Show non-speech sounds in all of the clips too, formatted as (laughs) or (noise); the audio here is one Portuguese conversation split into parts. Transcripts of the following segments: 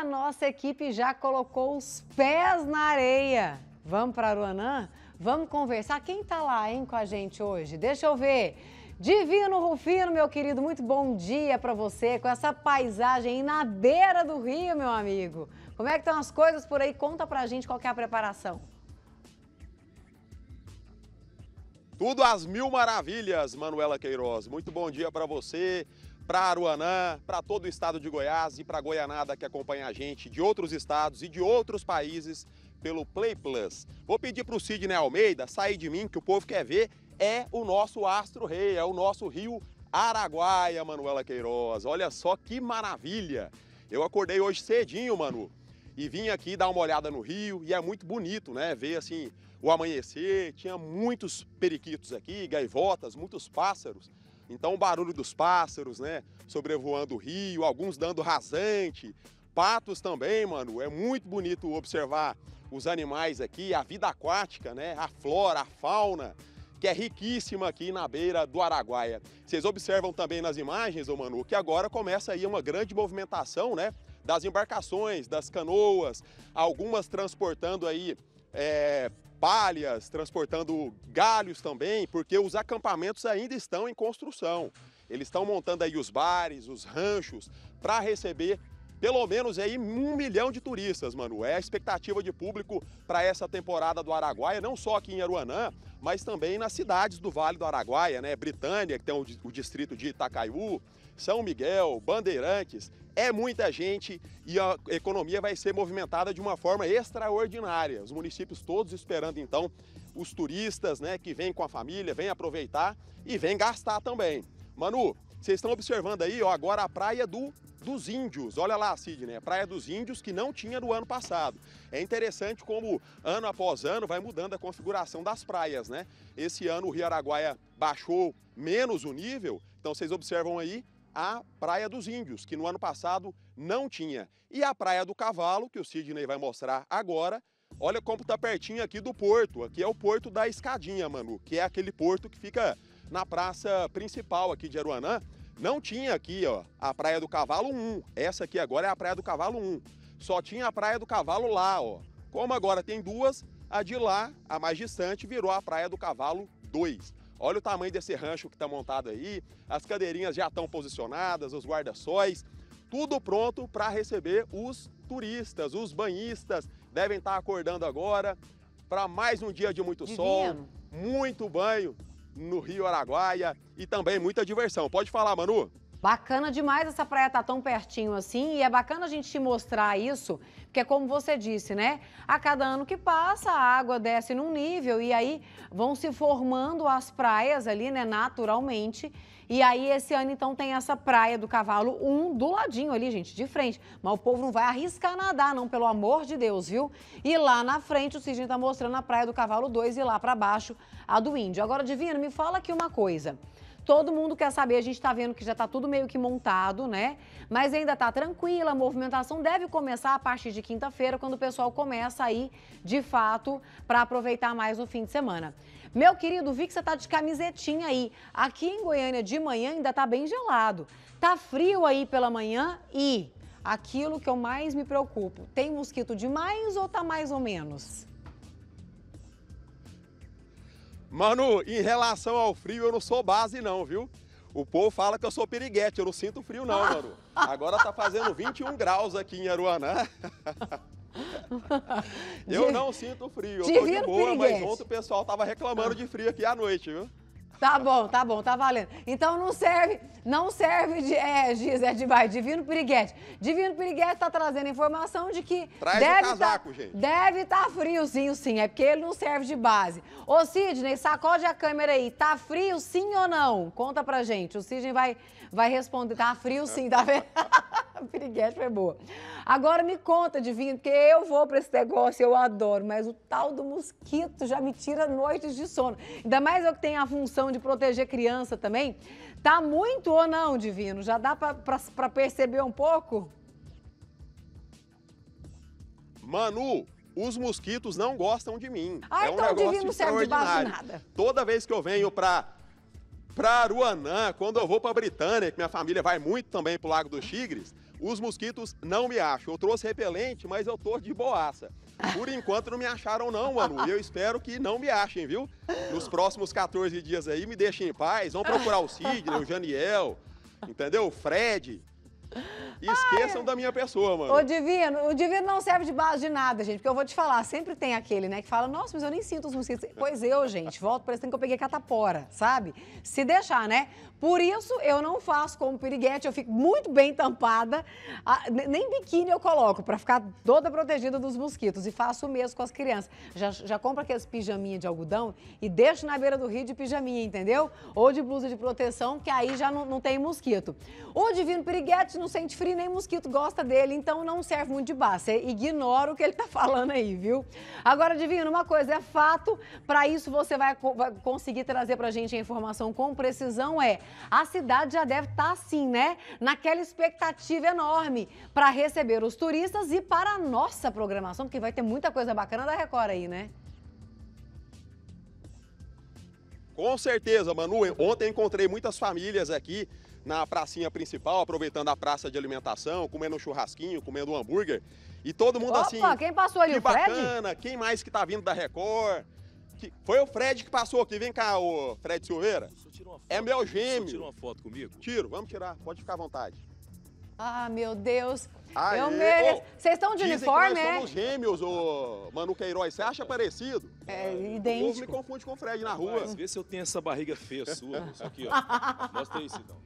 a nossa equipe já colocou os pés na areia. Vamos para Aruanã? Vamos conversar. Quem está lá, hein, com a gente hoje? Deixa eu ver. Divino Rufino, meu querido, muito bom dia para você com essa paisagem na beira do rio, meu amigo. Como é que estão as coisas por aí? Conta pra gente qual é a preparação. Tudo às mil maravilhas, Manuela Queiroz. Muito bom dia para você para Aruanã, para todo o estado de Goiás e para Goianada que acompanha a gente de outros estados e de outros países pelo Play Plus. Vou pedir para o Sidney Almeida sair de mim, que o povo quer ver, é o nosso astro rei, é o nosso rio Araguaia, Manuela Queiroz. Olha só que maravilha! Eu acordei hoje cedinho, Manu, e vim aqui dar uma olhada no rio e é muito bonito, né? Ver assim o amanhecer, tinha muitos periquitos aqui, gaivotas, muitos pássaros. Então, o barulho dos pássaros, né? Sobrevoando o rio, alguns dando rasante, patos também, mano. É muito bonito observar os animais aqui, a vida aquática, né? A flora, a fauna, que é riquíssima aqui na beira do Araguaia. Vocês observam também nas imagens, ô Manu, que agora começa aí uma grande movimentação, né? Das embarcações, das canoas, algumas transportando aí é, palhas, transportando galhos também, porque os acampamentos ainda estão em construção. Eles estão montando aí os bares, os ranchos, para receber pelo menos aí um milhão de turistas, mano. É a expectativa de público para essa temporada do Araguaia, não só aqui em Aruanã, mas também nas cidades do Vale do Araguaia, né? Britânia, que tem o, distrito de Itacaiú, são Miguel, Bandeirantes, é muita gente e a economia vai ser movimentada de uma forma extraordinária. Os municípios todos esperando então os turistas, né, que vêm com a família, vêm aproveitar e vêm gastar também. Manu, vocês estão observando aí, ó, agora a praia do dos índios. Olha lá, Sidney, a Praia dos Índios que não tinha no ano passado. É interessante como ano após ano vai mudando a configuração das praias, né? Esse ano o Rio Araguaia baixou menos o nível, então vocês observam aí, a Praia dos Índios, que no ano passado não tinha. E a Praia do Cavalo, que o Sidney vai mostrar agora. Olha como está pertinho aqui do porto. Aqui é o porto da Escadinha, Manu, que é aquele porto que fica na praça principal aqui de Aruanã. Não tinha aqui, ó, a Praia do Cavalo 1. Essa aqui agora é a Praia do Cavalo 1. Só tinha a Praia do Cavalo lá, ó. Como agora tem duas, a de lá, a mais distante, virou a Praia do Cavalo 2. Olha o tamanho desse rancho que está montado aí, as cadeirinhas já estão posicionadas, os guarda-sóis, tudo pronto para receber os turistas, os banhistas devem estar tá acordando agora para mais um dia de muito Divino. sol, muito banho no Rio Araguaia e também muita diversão. Pode falar, Manu? Bacana demais essa praia estar tá tão pertinho assim e é bacana a gente te mostrar isso, porque como você disse, né? A cada ano que passa, a água desce num nível e aí vão se formando as praias ali, né, naturalmente. E aí esse ano então tem essa praia do Cavalo 1 do ladinho ali, gente, de frente. Mas o povo não vai arriscar nadar não, pelo amor de Deus, viu? E lá na frente o Sidney tá mostrando a praia do Cavalo 2 e lá para baixo a do Índio. Agora, Divino, me fala aqui uma coisa. Todo mundo quer saber, a gente está vendo que já está tudo meio que montado, né? Mas ainda está tranquila, a movimentação deve começar a partir de quinta-feira, quando o pessoal começa aí, de fato, para aproveitar mais o fim de semana. Meu querido, vi que você está de camisetinha aí. Aqui em Goiânia de manhã ainda está bem gelado. Tá frio aí pela manhã e aquilo que eu mais me preocupo, tem mosquito demais ou tá mais ou menos? Mano, em relação ao frio, eu não sou base não, viu? O povo fala que eu sou piriguete, eu não sinto frio não, mano. Agora tá fazendo 21 graus aqui em Aruanã. (laughs) Eu não sinto frio, eu tô de boa, mas ontem o pessoal tava reclamando de frio aqui à noite, viu? Tá bom, tá bom, tá valendo. Então não serve, não serve de, é, Giz, é de Divino Piriguete. Divino Piriguete está trazendo informação de que Traz deve o tá casaco, tá, gente. Deve estar tá friozinho, sim, é porque ele não serve de base. Ô Sidney, sacode a câmera aí. Tá frio sim ou não? Conta pra gente. O Sidney vai, vai responder. Tá frio sim, tá vendo? (laughs) Piriguete foi boa. Agora me conta, Divino, porque eu vou para esse negócio, eu adoro, mas o tal do mosquito já me tira noites de sono. Ainda mais eu que tenho a função questão de proteger criança também. Tá muito ou não, Divino? Já dá para perceber um pouco? Manu, os mosquitos não gostam de mim. Ah, é um então negócio Divino extraordinário. Serve de nada. Toda vez que eu venho para para Aruanã, quando eu vou para Britânia, que minha família vai muito também para o Lago dos Tigres, os mosquitos não me acham. Eu trouxe repelente, mas eu tô de boaça. Por enquanto não me acharam não, mano. E eu espero que não me achem, viu? Nos próximos 14 dias aí, me deixem em paz. Vão procurar o Sidney, o Janiel, entendeu? O Fred. E esqueçam Ai. Ah, é. da minha pessoa, mano. O divino, o divino não serve de base de nada, gente. Porque eu vou te falar, sempre tem aquele, né, que fala, nossa, mas eu nem sinto os mosquitos. Pois eu, gente, volto esse tempo que eu peguei catapora, sabe? Se deixar, né? Por isso, eu não faço como piriguete, eu fico muito bem tampada. nem biquíni eu coloco, para ficar toda protegida dos mosquitos. E faço o mesmo com as crianças. Já, já compro aqueles pijaminha de algodão e deixo na beira do rio de pijaminha, entendeu? Ou de blusa de proteção, que aí já não, não tem mosquito. O divino piriguete não sente frio, nem mosquito gosta dele, então não serve muito de base. Você ignora o que ele tá falando aí, viu? Agora, adivinha uma coisa, é fato. Para isso, você vai, vai conseguir trazer pra gente a informação com precisão. É, a cidade já deve estar tá assim, né? Naquela expectativa enorme para receber os turistas e para a nossa programação, porque vai ter muita coisa bacana da Record aí, né? Com certeza, Manu. Ontem encontrei muitas famílias aqui na pracinha principal, aproveitando a praça de alimentação, comendo um churrasquinho, comendo um hambúrguer. E todo mundo Opa, assim. quem passou ali? Que o bacana, Fred? quem mais que tá vindo da Record? Que... Foi o Fred que passou aqui. Vem cá, o Fred Silveira. É meu gêmeo. Você tira uma foto comigo? Tiro, vamos tirar, pode ficar à vontade. Ah, meu Deus. Aê. Eu mereço. Vocês estão de Dizem uniforme, que nós somos né? gêmeos, ô Manu Queiroz. Você acha parecido? É, idêntico. O povo me confunde com o Fred na rua. Mas vê se eu tenho essa barriga feia sua. Isso aqui, ó. Mostra isso, então.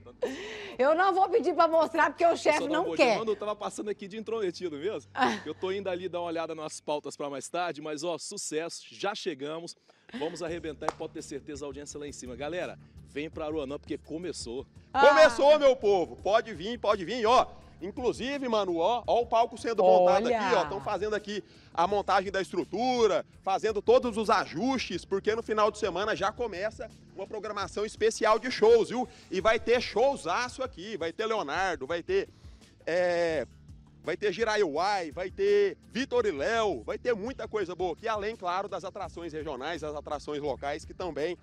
Eu não vou pedir pra mostrar, porque o chefe não, não quer. Mano, eu tava passando aqui de intrometido mesmo. Eu tô indo ali dar uma olhada nas pautas pra mais tarde, mas, ó, sucesso. Já chegamos. Vamos arrebentar e pode ter certeza a audiência lá em cima. Galera, vem para Aruanã porque começou. Ah. Começou, meu povo. Pode vir, pode vir, ó. Inclusive, mano, ó, ó o palco sendo Olha. montado aqui, ó. Estão fazendo aqui a montagem da estrutura, fazendo todos os ajustes, porque no final de semana já começa uma programação especial de shows, viu? E vai ter showzaço aqui, vai ter Leonardo, vai ter é, vai ter Jiraiuai, vai ter Vitor e Léo, vai ter muita coisa boa aqui, além, claro, das atrações regionais, as atrações locais que também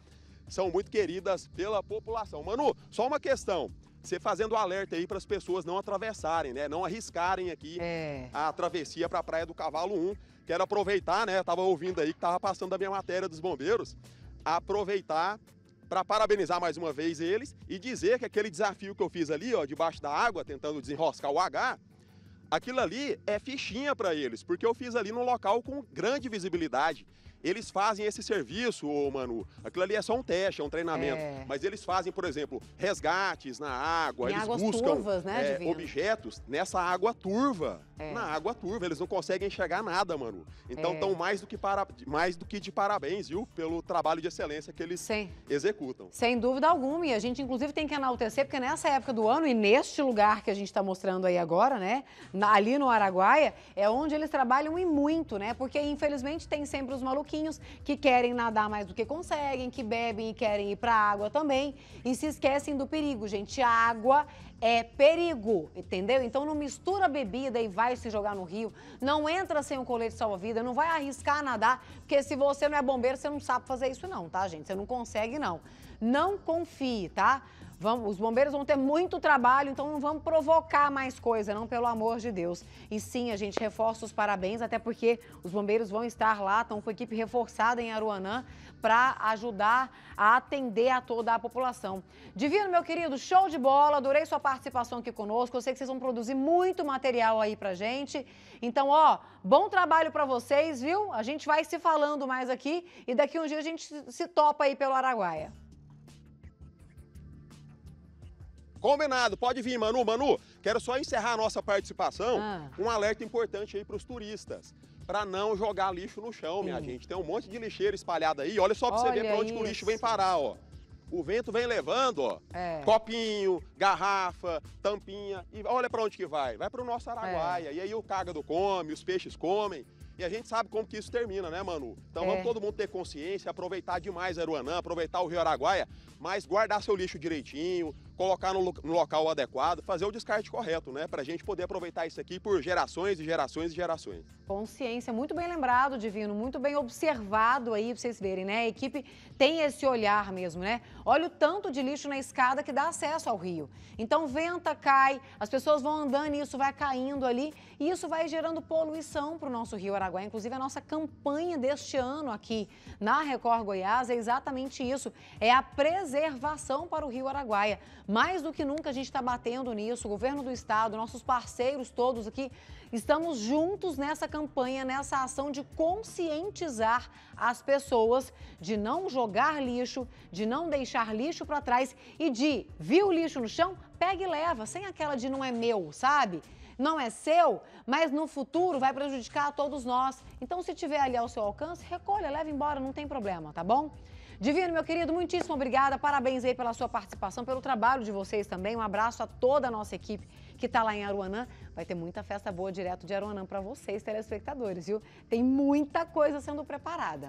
são muito queridas pela população. Manu, só uma questão. Você fazendo alerta aí para as pessoas não atravessarem, né? Não arriscarem aqui é. a travessia para a Praia do Cavalo 1. Quero aproveitar, né? Tava ouvindo aí que tava passando a minha matéria dos bombeiros. Aproveitar para parabenizar mais uma vez eles e dizer que aquele desafio que eu fiz ali, ó, debaixo da água, tentando desenroscar o H, Aquilo ali é fichinha para eles, porque eu fiz ali num local com grande visibilidade. Eles fazem esse serviço, ô Manu. Aquilo ali é só um teste, é um treinamento. É. Mas eles fazem, por exemplo, resgates na água, em eles buscam turvas, né, é, objetos nessa água turva. É. Na água turva, eles não conseguem enxergar nada, Manu. Então estão é. mais do que para, mais do que de parabéns, viu, pelo trabalho de excelência que eles executam. Sem dúvida alguma, e a gente inclusive tem que enaltecer, porque nessa época do ano e neste lugar que a gente está mostrando aí agora, né? ali no Araguaia, é onde eles trabalham e muito, né? Porque infelizmente tem sempre os maluquinhos que querem nadar mais do que conseguem, que bebem e querem ir pra água também e se esquecem do perigo, gente. A água é perigo, entendeu? Então não mistura bebida e vai se jogar no rio, não entra sem um colete salva-vida, não vai arriscar nadar, porque se você não é bombeiro, você não sabe fazer isso não, tá, gente? Você não consegue não. Não confie, tá? Vamos, os bombeiros vão ter muito trabalho, então não vamos provocar mais coisa, não, pelo amor de Deus. E sim, a gente reforça os parabéns, até porque os bombeiros vão estar lá, estão com a equipe reforçada em Aruanã para ajudar a atender a toda a população. Divino, meu querido, show de bola, adorei sua participação aqui conosco. Eu sei que vocês vão produzir muito material aí para gente. Então, ó, bom trabalho para vocês, viu? A gente vai se falando mais aqui e daqui um dia a gente se topa aí pelo Araguaia. Combinado, pode vir, Manu. Manu, quero só encerrar a nossa participação ah. um alerta importante aí para os turistas. Para não jogar lixo no chão, Sim. minha gente. Tem um monte de lixeiro espalhado aí. Olha só para você ver para onde o lixo vem parar, ó. O vento vem levando, ó, é. copinho, garrafa, tampinha, e olha para onde que vai. Vai para o nosso Araguaia. É. E aí o cagado come, os peixes comem. E a gente sabe como que isso termina, né, Manu? Então é. vamos todo mundo ter consciência, aproveitar demais Aruanã, aproveitar o Rio Araguaia, mas guardar seu lixo direitinho, colocar no, no local adequado, fazer o descarte correto, né? Para a gente poder aproveitar isso aqui por gerações e gerações e gerações. Consciência, muito bem lembrado, Divino, muito bem observado aí, para vocês verem, né? A equipe tem esse olhar mesmo, né? Olha o tanto de lixo na escada que dá acesso ao rio. Então, venta, cai, as pessoas vão andando e isso vai caindo ali, e isso vai gerando poluição para o nosso rio Araguaia. Inclusive, a nossa campanha deste ano aqui na Record Goiás é exatamente isso, é a preservação para o rio Araguaia. Mais do que nunca a gente está batendo nisso, o governo do estado, nossos parceiros todos aqui, estamos juntos nessa campanha, nessa ação de conscientizar as pessoas de não jogar lixo, de não deixar lixo para trás e de, viu o lixo no chão? Pega e leva, sem aquela de não é meu, sabe? Não é seu, mas no futuro vai prejudicar a todos nós. Então, se tiver ali ao seu alcance, recolha, leva embora, não tem problema, tá bom? Divino, meu querido, muitíssimo obrigada. Parabéns aí pela sua participação, pelo trabalho de vocês também. Um abraço a toda a nossa equipe que está lá em Aruanã. Vai ter muita festa boa direto de Aruanã para vocês, telespectadores, viu? Tem muita coisa sendo preparada.